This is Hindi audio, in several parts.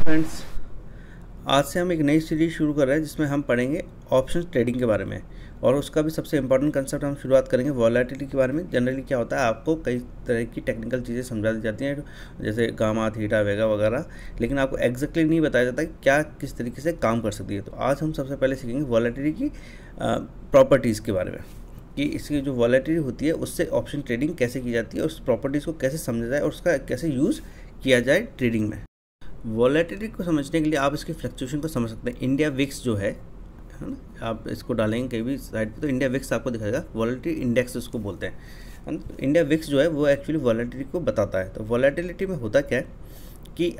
फ्रेंड्स आज से हम एक नई सीरीज शुरू कर रहे हैं जिसमें हम पढ़ेंगे ऑप्शन ट्रेडिंग के बारे में और उसका भी सबसे इंपॉर्टेंट कंसेप्ट हम शुरुआत करेंगे वॉलेटिलिटी के बारे में जनरली क्या होता है आपको कई तरह की टेक्निकल चीज़ें समझा दी जाती हैं जैसे गामा थीटा वेगा वगैरह लेकिन आपको एग्जैक्टली नहीं बताया जाता कि क्या किस तरीके से काम कर सकती है तो आज हम सबसे पहले सीखेंगे वॉलेटिलिटी की प्रॉपर्टीज़ के बारे में कि इसकी जो वॉलेटिलिटी होती है उससे ऑप्शन ट्रेडिंग कैसे की जाती है उस प्रॉपर्टीज़ को कैसे समझा जाए और उसका कैसे यूज़ किया जाए ट्रेडिंग में वॉलेटिलिटी को समझने के लिए आप इसके फ्लक्चुएशन को समझ सकते हैं इंडिया विक्स जो है है ना आप इसको डालेंगे कहीं भी साइड पे तो इंडिया विक्स आपको दिखाएगा वॉलेटिटी इंडेक्स उसको बोलते हैं इंडिया विक्स जो है वो एक्चुअली वॉलेटिटी को बताता है तो वॉलेटिलिटी में होता क्या है कि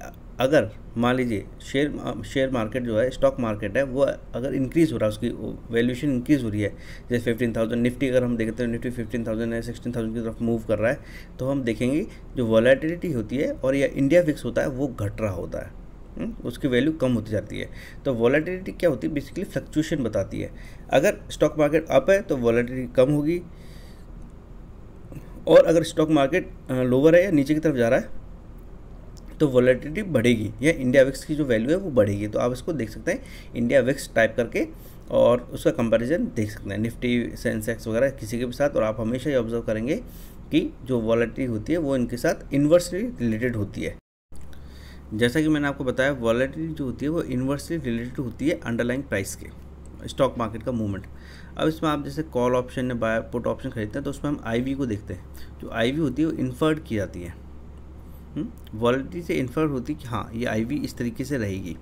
अगर मान लीजिए शेयर शेयर मार्केट जो है स्टॉक मार्केट है वो अगर इंक्रीज़ हो रहा है उसकी वैल्यूशन इंक्रीज़ हो रही है जैसे 15,000 थाउजेंड निफ्टी अगर हम देखते हैं निफ्टी फिफ्टीन थाउजेंड है सिक्सटीन थाउजेंड की तरफ मूव कर रहा है तो हम देखेंगे जो वॉलेटिलिटी होती है और या इंडिया फिक्स होता है वो घट रहा होता है हम्म, उसकी वैल्यू कम होती जाती है तो वॉलेटिलिटी क्या होती है बेसिकली फ्लक्चुएशन बताती है अगर स्टॉक मार्केट अप है तो वॉलेटिलिटी कम होगी और अगर स्टॉक मार्केट लोअर है या नीचे की तरफ जा रहा है तो वॉलेटिलिटी बढ़ेगी या इंडिया विक्स की जो वैल्यू है वो बढ़ेगी तो आप इसको देख सकते हैं इंडिया विक्स टाइप करके और उसका कंपैरिजन देख सकते हैं निफ्टी सेंसेक्स वगैरह किसी के भी साथ और आप हमेशा ये ऑब्जर्व करेंगे कि जो वॉलेटिलिटी होती है वो इनके साथ इन्वर्सली रिलेटेड होती है जैसा कि मैंने आपको बताया वॉलेटिलिटी जो होती है वो इन्वर्सली रिलेटेड होती है अंडरलाइन प्राइस के स्टॉक मार्केट का मूवमेंट अब इसमें आप जैसे कॉल ऑप्शन या बाय पुट ऑप्शन खरीदते हैं तो उसमें हम आईवी को देखते हैं जो आईवी होती है वो इन्फर्ड की जाती है वॉलिटी हम्म, से इन्फर होती कि हाँ ये आई इस तरीके से रहेगी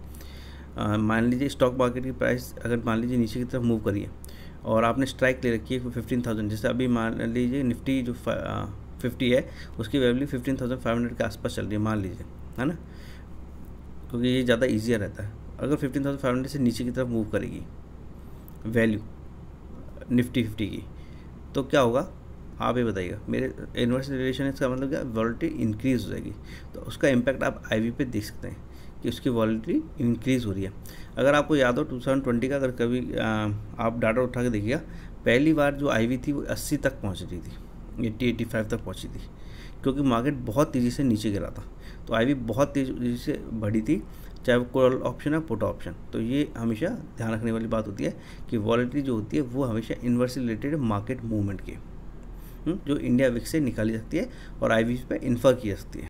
मान लीजिए स्टॉक मार्केट की प्राइस अगर मान लीजिए नीचे की तरफ मूव करिए और आपने स्ट्राइक ले रखी है फिफ्टीन थाउजेंड जैसे अभी मान लीजिए निफ्टी जो फिफ्टी है उसकी value fifteen thousand five hundred के आसपास चल रही है मान लीजिए है ना क्योंकि ये ज़्यादा ईजियर रहता है अगर फिफ्टीन थाउजेंड फाइव हंड्रेड से नीचे की तरफ मूव करेगी वैल्यू निफ्टी फिफ्टी की तो क्या होगा आप हाँ ये बताइएगा मेरे इन्वर्स रिलेशन इसका मतलब क्या वॉलिटी इंक्रीज़ हो जाएगी तो उसका इम्पैक्ट आप आई पे देख सकते हैं कि उसकी वॉलिटी इंक्रीज़ हो रही है अगर आपको याद हो टू का अगर कभी आ, आप डाटा उठा के देखिएगा पहली बार जो आई थी वो अस्सी तक पहुँच रही थी एट्टी एट्टी फाइव तक पहुँची थी क्योंकि मार्केट बहुत तेज़ी से नीचे गिरा था तो आई बहुत तेज़ी से बढ़ी थी चाहे वो कॉल ऑप्शन है पुट ऑप्शन तो ये हमेशा ध्यान रखने वाली बात होती है कि वॉलिटी जो होती है वो हमेशा इन्वर्स रिलेटेड मार्केट मूवमेंट की हम्म, जो इंडिया विक से निकाली सकती है और आई पे इन्फर की सकती है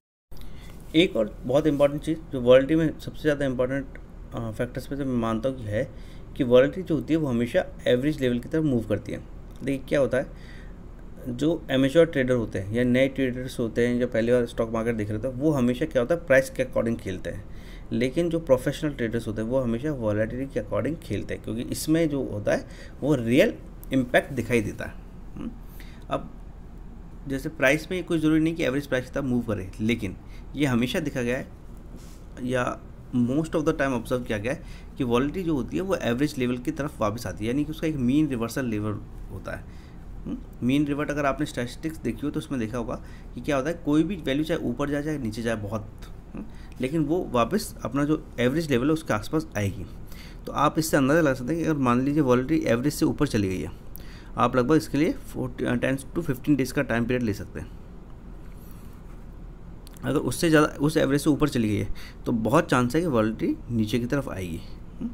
एक और बहुत इंपॉर्टेंट चीज़ जो वर्ल्ड में सबसे ज़्यादा इंपॉर्टेंट फैक्टर्स में से मैं मानता हूँ कि है कि वर्ल्ड जो होती है वो हमेशा एवरेज लेवल की तरफ मूव करती है देखिए क्या होता है जो एमेचोर ट्रेडर होते हैं या नए ट्रेडर्स होते हैं जो पहली बार स्टॉक मार्केट देख रहे थे वो हमेशा क्या होता है प्राइस के अकॉर्डिंग खेलते हैं लेकिन जो प्रोफेशनल ट्रेडर्स होते हैं वो हमेशा वॉलेटरी के अकॉर्डिंग खेलते हैं क्योंकि इसमें जो होता है वो रियल इम्पैक्ट दिखाई देता है हम्म, अब जैसे प्राइस में कोई ज़रूरी नहीं कि एवरेज प्राइस तक मूव करे लेकिन ये हमेशा देखा गया है या most of the time observe किया गया है कि वॉलिटी जो होती है वो एवरेज लेवल की तरफ वापस आती है यानी कि उसका एक मीन रिवर्सल लेवल होता है मीन हम्म, रिवर्ट अगर आपने स्टैटिस्टिक्स देखी हो तो उसमें देखा होगा कि क्या होता है कोई भी वैल्यू चाहे ऊपर जाए चाहे नीचे जाए बहुत हम्म, लेकिन वो वापस अपना जो एवरेज लेवल है उसके आसपास आएगी तो आप इससे अंदाज़ा लगा सकते हैं कि अगर मान लीजिए वॉलिटी एवरेज से ऊपर चली गई है आप लगभग इसके लिए forty ten to fifteen days का टाइम पीरियड ले सकते हैं अगर उससे ज़्यादा उस एवरेज से ऊपर चली गई है तो बहुत चांस है कि वॉलेटी नीचे की तरफ आएगी हम्म?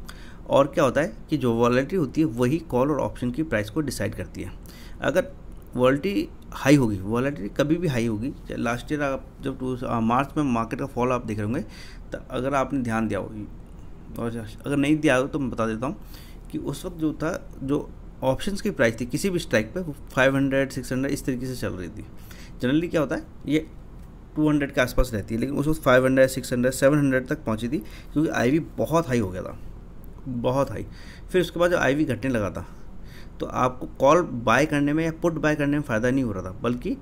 और क्या होता है कि जो वॉलेटी होती है वही कॉल और ऑप्शन की प्राइस को डिसाइड करती है अगर वॉलेटी हाई होगी वॉलेटी कभी भी हाई होगी लास्ट ईयर आप जब टू मार्च में मार्केट का फॉल आप देख रहे होंगे तो अगर आपने ध्यान दिया हो और अगर नहीं दिया हो तो मैं बता देता हूँ कि उस वक्त जो था जो ऑप्शन की प्राइस थी किसी भी स्ट्राइक पे 500 600 इस तरीके से चल रही थी जनरली क्या होता है ये 200 के आसपास रहती है लेकिन उस वक्त 500 600 700 तक पहुंची थी क्योंकि आईवी बहुत हाई हो गया था बहुत हाई फिर उसके बाद जब आईवी घटने लगा था तो आपको कॉल बाय करने में या पुट बाय करने में फ़ायदा नहीं हो रहा था बल्कि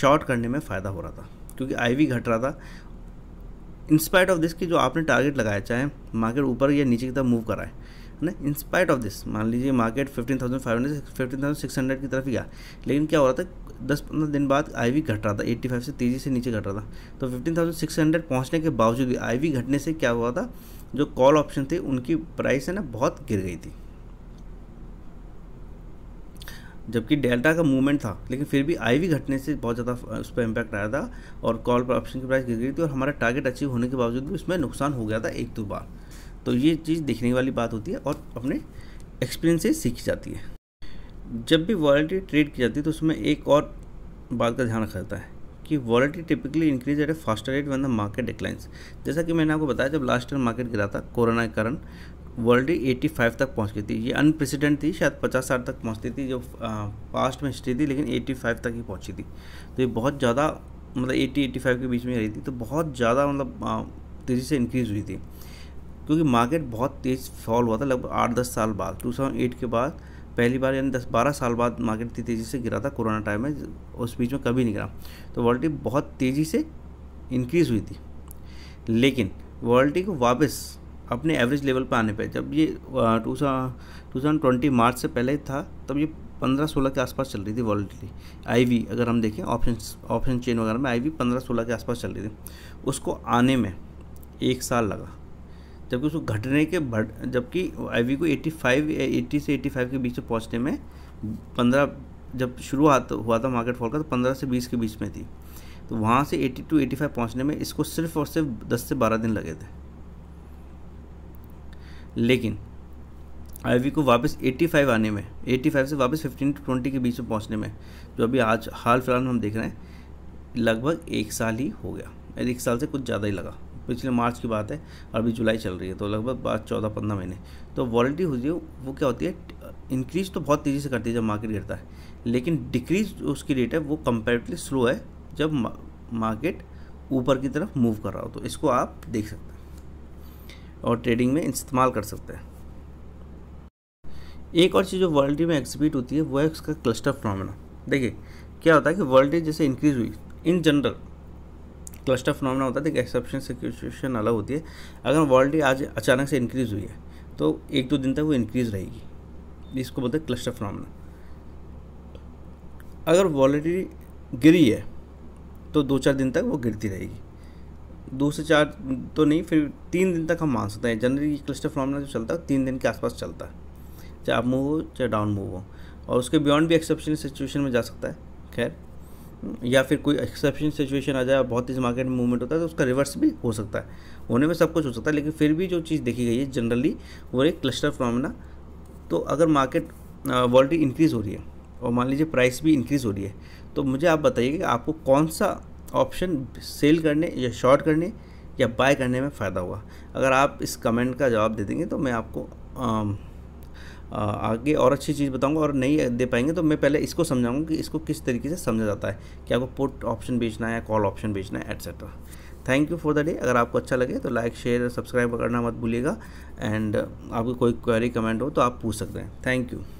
शॉर्ट करने में फ़ायदा हो रहा था क्योंकि आईवी घट रहा था इंस्पाइट ऑफ दिस कि जो आपने टारगेट लगाया चाहे मार्केट ऊपर या नीचे की तरफ मूव कराए ना इंस्पाइट ऑफ दिस मान लीजिए market fifteen thousand five hundred fifteen thousand six hundred की तरफ गया लेकिन क्या हो रहा था दस पंद्रह दिन बाद आई वी घट रहा था एट्टी फाइव से तेज़ी से नीचे घट रहा था तो फिफ्टीन थाउजेंड सिक्स हंड्रेड पहुँचने के बावजूद भी आई वी घटने से क्या हुआ था जो कॉल ऑप्शन थे उनकी प्राइस है ना बहुत गिर गई थी जबकि डेल्टा का मूवमेंट था लेकिन फिर भी आईवी घटने से बहुत ज़्यादा उस पर इम्पैक्ट आया था और कॉल पर ऑप्शन की प्राइस गिर गई थी और हमारा टारगेट अचीव होने के बावजूद भी उसमें नुकसान हो गया था एक दो बार तो ये चीज़ देखने वाली बात होती है और अपने एक्सपीरियंस से सीखी जाती है जब भी वॉलेंट्री ट्रेड की जाती है तो उसमें एक और बात का ध्यान रखा जाता है कि volatility typically increase at a faster rate when the market declines जैसा कि मैंने आपको बताया जब लास्ट ईयर मार्केट गिरा था कोरोना के कारण वॉलेंटी 85 तक पहुंच गई थी ये अनप्रेसिडेंट थी शायद 50 साठ तक पहुंचती थी जो पास्ट में हिस्ट्री थी लेकिन 85 तक ही पहुंची थी तो ये बहुत ज़्यादा मतलब 80 85 के बीच में रही थी तो बहुत ज़्यादा मतलब तेज़ी से इंक्रीज़ हुई थी क्योंकि मार्केट बहुत तेज़ फॉल हुआ था लगभग आठ दस साल बाद टू थाउजेंड एट के बाद पहली बार यानी दस बारह साल बाद मार्केट इतनी तेज़ी से गिरा था कोरोना टाइम में उस बीच में कभी नहीं गिरा तो वॉल्टी बहुत तेज़ी से इंक्रीज़ हुई थी लेकिन वॉल्टी को वापस अपने एवरेज लेवल पर आने पर जब ये टू थाउजेंड ट्वेंटी मार्च से पहले था तब ये पंद्रह सोलह के आसपास चल रही थी वॉलिटिली आईवी अगर हम देखें ऑप्शन ऑप्शन चेन वगैरह में आईवी पंद्रह सोलह के आसपास चल रही थी उसको आने में एक साल लगा जबकि उसको घटने के बढ़ जबकि आई को 85 80 से 85 के बीच में पहुंचने में 15 जब शुरुआत तो, हुआ था मार्केट फॉल का तो 15 से 20 के बीच में थी तो वहाँ से 80 टू फाइव पहुँचने में इसको सिर्फ और सिर्फ 10 से 12 दिन लगे थे लेकिन आई को वापस 85 आने में 85 से वापस 15 टू 20 के बीच में पहुँचने में जो अभी आज हाल फिलहाल हम देख रहे हैं लगभग एक साल ही हो गया एक साल से कुछ ज़्यादा ही लगा पिछले मार्च की बात है और अभी जुलाई चल रही है तो लगभग बाद चौदह पंद्रह महीने तो वॉलेंटी होती है वो क्या होती है इंक्रीज तो बहुत तेज़ी से करती है जब मार्केट गिरता है लेकिन डिक्रीज उसकी रेट है वो कंपेरेटिवली स्लो है जब मार्केट ऊपर की तरफ मूव कर रहा हो तो इसको आप देख सकते हैं और ट्रेडिंग में इस्तेमाल कर सकते हैं एक और चीज़ जो वर्ल्डी में एक्सिबिट होती है वो है उसका क्लस्टर फ्रॉमिना देखिए क्या होता है कि वर्ल्डी जैसे इंक्रीज हुई इन जनरल क्लस्टर फॉर्मना होता है एक एक्सेप्शन सिचुएशन अलग होती है अगर वॉल्टी आज अचानक से इंक्रीज़ हुई है तो एक दो दिन तक वो इंक्रीज़ रहेगी इसको बोलते हैं क्लस्टर फॉर्मना अगर वॉल्टी गिरी है तो दो चार दिन तक वो गिरती रहेगी दो से चार तो नहीं फिर तीन दिन तक हम मान सकते हैं जनरली क्लस्टर फॉर्मूला जो चलता है तीन दिन के आसपास चलता है चाहे अप मूव हो चाहे डाउन मूव हो और उसके बियॉन्ड भी एक्सेप्शन सिचुएशन में जा सकता है खैर या फिर कोई एक्सेप्शन सिचुएशन आ जाए और बहुत तेज़ मार्केट में मूवमेंट होता है तो उसका रिवर्स भी हो सकता है होने में सब कुछ हो सकता है लेकिन फिर भी जो चीज़ देखी गई है जनरली वो एक क्लस्टर फॉर्मना तो अगर मार्केट वॉल्टी इंक्रीज़ हो रही है और मान लीजिए प्राइस भी इंक्रीज़ हो रही है तो मुझे आप बताइए कि आपको कौन सा ऑप्शन सेल करने या शॉर्ट करने या बाय करने में फ़ायदा हुआ अगर आप इस कमेंट का जवाब दे देंगे तो मैं आपको आगे और अच्छी चीज़ बताऊंगा और नहीं दे पाएंगे तो मैं पहले इसको समझाऊंगा कि इसको किस तरीके से समझा जाता है कि आपको पुट ऑप्शन बेचना है कॉल ऑप्शन बेचना है etcetera thank you for the day अगर आपको अच्छा लगे तो लाइक शेयर सब्सक्राइब करना मत भूलिएगा एंड आपकी कोई क्वेरी कमेंट हो तो आप पूछ सकते हैं थैंक यू